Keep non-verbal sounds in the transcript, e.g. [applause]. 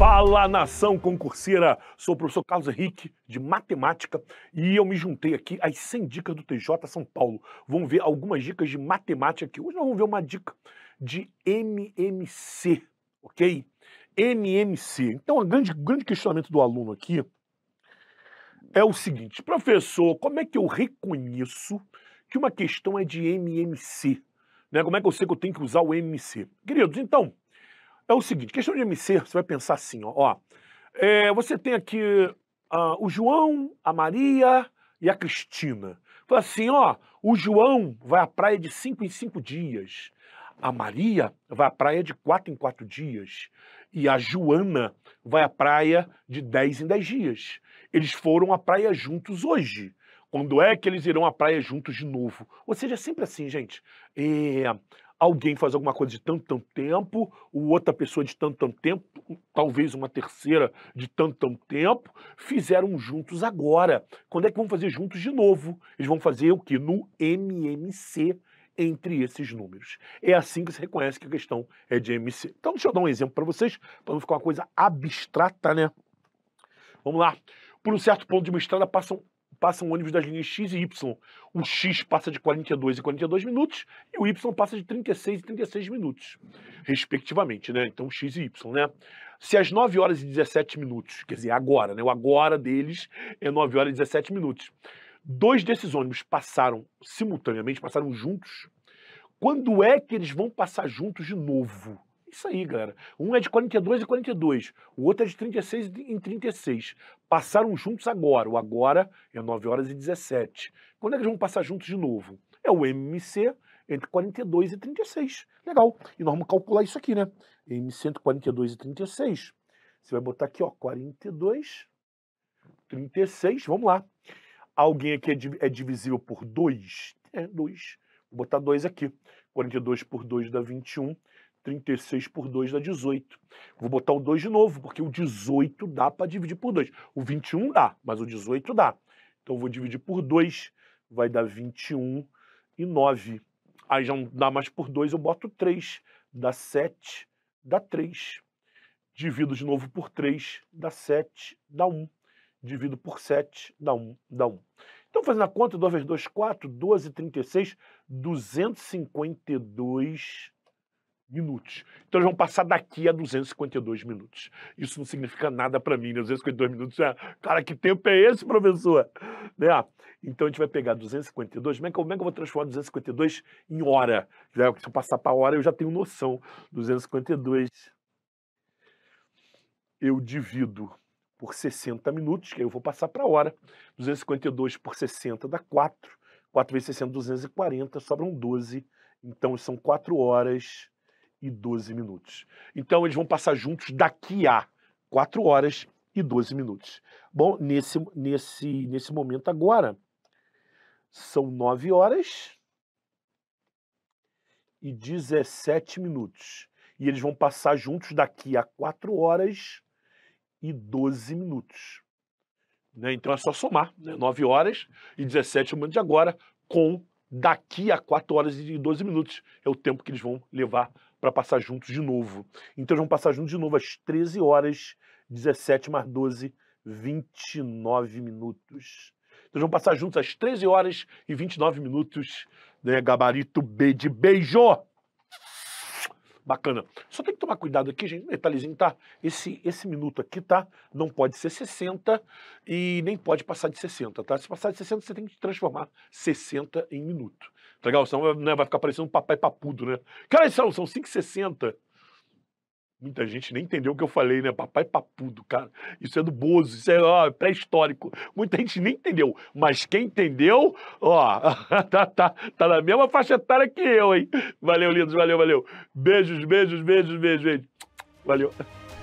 Fala nação concurseira! Sou o professor Carlos Henrique, de matemática, e eu me juntei aqui às 100 dicas do TJ São Paulo. Vamos ver algumas dicas de matemática aqui. Hoje nós vamos ver uma dica de MMC, ok? MMC. Então, o grande, grande questionamento do aluno aqui é o seguinte: professor, como é que eu reconheço que uma questão é de MMC? Né? Como é que eu sei que eu tenho que usar o MMC? Queridos, então, é o seguinte: questão de MC, você vai pensar assim, ó. ó é, você tem aqui uh, o João, a Maria e a Cristina. Fala assim, ó, o João vai à praia de cinco em cinco dias. A Maria vai à praia de quatro em quatro dias. E a Joana vai à praia de dez em dez dias. Eles foram à praia juntos hoje. Quando é que eles irão à praia juntos de novo? Ou seja, é sempre assim, gente. É, alguém faz alguma coisa de tanto, tanto tempo, outra pessoa de tanto, tanto tempo, talvez uma terceira de tanto, tanto tempo, fizeram juntos agora. Quando é que vão fazer juntos de novo? Eles vão fazer o que? No MMC entre esses números. É assim que se reconhece que a questão é de MC. Então, deixa eu dar um exemplo para vocês, para não ficar uma coisa abstrata, né? Vamos lá. Por um certo ponto de uma estrada passam passam ônibus das linhas X e Y. O X passa de 42 e 42 minutos e o Y passa de 36 e 36 minutos, respectivamente, né? Então X e Y, né? Se às 9 horas e 17 minutos, quer dizer, agora, né? O agora deles é 9 horas e 17 minutos. Dois desses ônibus passaram simultaneamente, passaram juntos. Quando é que eles vão passar juntos de novo? Isso aí, galera. Um é de 42 e 42, o outro é de 36 em 36. Passaram juntos agora. O agora é 9 horas e 17. Quando é que eles vão passar juntos de novo? É o MMC entre 42 e 36. Legal. E nós vamos calcular isso aqui, né? MC entre 42 e 36. Você vai botar aqui, ó, 42, 36. Vamos lá. Alguém aqui é, é divisível por 2? É, 2. Vou botar 2 aqui. 42 por 2 dá 21. 36 por 2 dá 18. Vou botar o 2 de novo, porque o 18 dá para dividir por 2. O 21 dá, mas o 18 dá. Então vou dividir por 2, vai dar 21 e 9. Aí já não dá mais por 2, eu boto 3, dá 7, dá 3. Divido de novo por 3, dá 7, dá 1. Divido por 7, dá 1, dá 1. Então, fazendo a conta, 2 vezes 2, 4, 12, 36, 252 minutos. Então eles vão passar daqui a 252 minutos. Isso não significa nada para mim, né? 252 minutos é, cara, que tempo é esse, professor? Né? Então a gente vai pegar 252, como é que, como é que eu vou transformar 252 em hora? Né? Se eu passar para hora, eu já tenho noção. 252 eu divido por 60 minutos, que aí eu vou passar para hora. 252 por 60 dá 4. 4 vezes 60, 240, sobram 12. Então são 4 horas e 12 minutos. Então eles vão passar juntos daqui a 4 horas e 12 minutos. Bom, nesse, nesse, nesse momento agora, são 9 horas e 17 minutos. E eles vão passar juntos daqui a 4 horas e 12 minutos. Né? Então é só somar né? 9 horas e 17 minutos de agora com daqui a 4 horas e 12 minutos. É o tempo que eles vão levar para passar juntos de novo. Então eles vão passar juntos de novo às 13 horas, 17 mais 12, 29 minutos. Então eles vão passar juntos às 13 horas e 29 minutos, né? Gabarito B de beijo! Bacana. Só tem que tomar cuidado aqui, gente. Um detalhezinho, tá? Esse, esse minuto aqui, tá? Não pode ser 60 e nem pode passar de 60, tá? Se passar de 60, você tem que transformar 60 em minuto. Tá legal? Senão né, vai ficar parecendo um papai papudo, né? Cara, é são, são 5,60. Muita gente nem entendeu o que eu falei, né? Papai papudo, cara. Isso é do Bozo, isso é pré-histórico. Muita gente nem entendeu. Mas quem entendeu, ó, [laughs] tá, tá, tá na mesma faixa etária que eu, hein? Valeu, lindos, valeu, valeu. Beijos, beijos, beijos, beijos, beijos. Valeu.